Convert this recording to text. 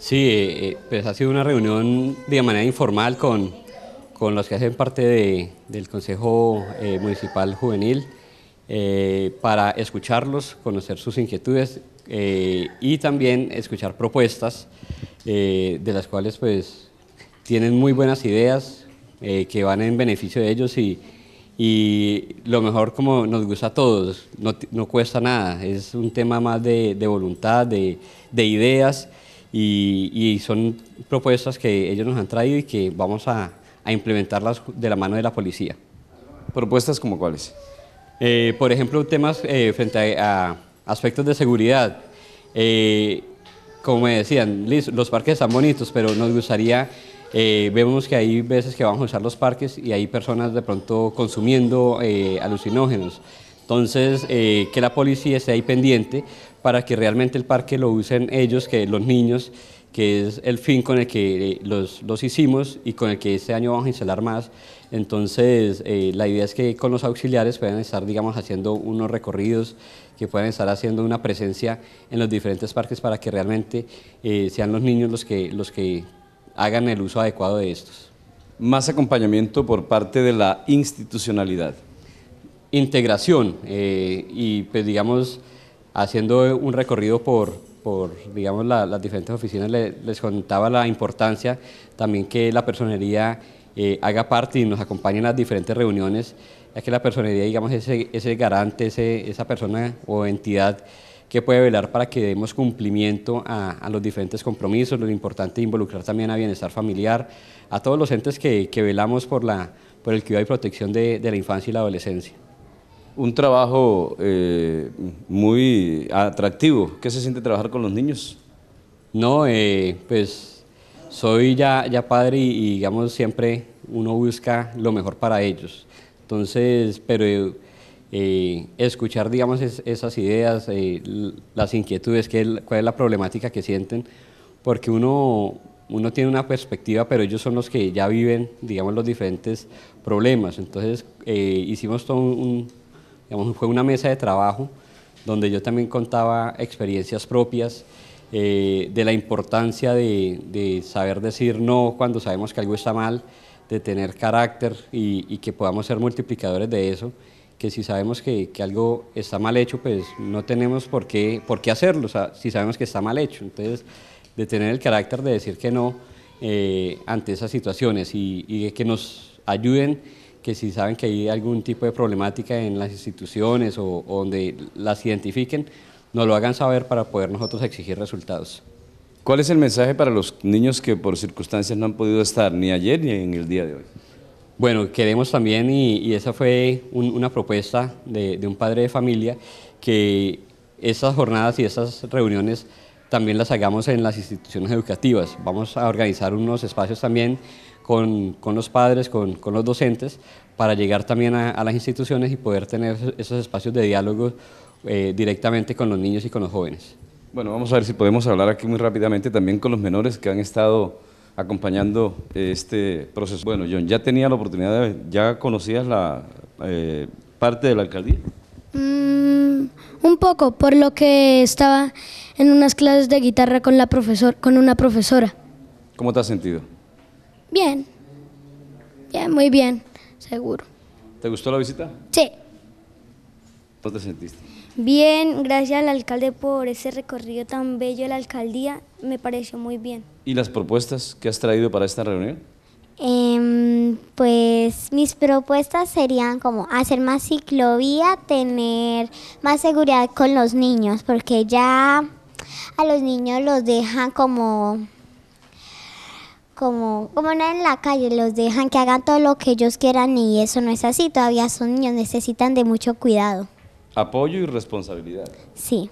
Sí, eh, eh, pues ha sido una reunión de manera informal con, los que hacen parte de, del Consejo eh, Municipal Juvenil para escucharlos, conocer sus inquietudes y también escuchar propuestas de las cuales pues tienen muy buenas ideas que van en beneficio de ellos y, y lo mejor como nos gusta a todos, no, cuesta nada, es un tema más de, voluntad, de, de ideas y, son propuestas que ellos nos han traído y que vamos a, implementarlas de la mano de la policía. ¿Propuestas como cuáles? Eh, por ejemplo, temas eh, frente a, aspectos de seguridad. Eh, como me decían, los parques están bonitos, pero nos gustaría, vemos que hay veces que vamos a usar los parques y hay personas de pronto consumiendo alucinógenos. Entonces, eh, que la policía esté ahí pendiente para que realmente el parque lo usen ellos, que los niños, que es el fin con el que eh, los, los hicimos y con el que este año vamos a instalar más. Entonces, eh, la idea es que con los auxiliares puedan estar, digamos, haciendo unos recorridos, que puedan estar haciendo una presencia en los diferentes parques para que realmente sean los niños los que, los que hagan el uso adecuado de estos. Más acompañamiento por parte de la institucionalidad integración eh, y pues digamos haciendo un recorrido por, por digamos las diferentes oficinas les contaba la importancia también que la personería eh, haga parte y nos acompañe en las diferentes reuniones ya que la personería digamos es ese, ese garante, esa persona o entidad que puede velar para que demos cumplimiento a, los diferentes compromisos, lo importante es involucrar también a bienestar familiar, a todos los entes que, velamos por, la, por el cuidado y protección de la infancia y la adolescencia un trabajo eh, muy atractivo. ¿Qué se siente trabajar con los niños? No, eh, pues soy ya, ya padre y, digamos siempre uno busca lo mejor para ellos. Entonces, pero eh, escuchar digamos esas ideas, las inquietudes, que cuál es la problemática que sienten, porque uno, uno tiene una perspectiva, pero ellos son los que ya viven digamos los diferentes problemas. Entonces hicimos todo un fue una mesa de trabajo donde yo también contaba experiencias propias eh, de la importancia de, saber decir no cuando sabemos que algo está mal, de tener carácter y, que podamos ser multiplicadores de eso, que si sabemos que, algo está mal hecho, pues no tenemos por qué, por qué hacerlo, si sabemos que está mal hecho. Entonces, de tener el carácter de decir que no eh, ante esas situaciones y, y que nos ayuden que si saben que hay algún tipo de problemática en las instituciones o, donde las identifiquen, nos lo hagan saber para poder nosotros exigir resultados. ¿Cuál es el mensaje para los niños que por circunstancias no han podido estar ni ayer ni en el día de hoy? Bueno, queremos también, y, esa fue una propuesta de, de, un padre de familia, que esas jornadas y estas reuniones también las hagamos en las instituciones educativas. Vamos a organizar unos espacios también con, los padres, con, con, los docentes, para llegar también a, las instituciones y poder tener esos espacios de diálogo eh, directamente con los niños y con los jóvenes. Bueno, vamos a ver si podemos hablar aquí muy rápidamente también con los menores que han estado acompañando eh, este proceso. Bueno, John, ¿ya tenía la oportunidad, de, ya conocías la eh, parte de la alcaldía? Mm, un poco, por lo que estaba en unas clases de guitarra con, la profesor, con una profesora. ¿Cómo te has sentido? Bien. Bien, muy bien, seguro. ¿Te gustó la visita? Sí. ¿Cómo te sentiste? Bien, gracias al alcalde por ese recorrido tan bello de la alcaldía, me pareció muy bien. ¿Y las propuestas que has traído para esta reunión? Em, pues mis propuestas serían como hacer más ciclovía, tener más seguridad con los niños, porque ya a los niños los dejan como como, como no en la calle, los dejan que hagan todo lo que ellos quieran y eso no es así, todavía son niños, necesitan de mucho cuidado. Apoyo y responsabilidad. Sí.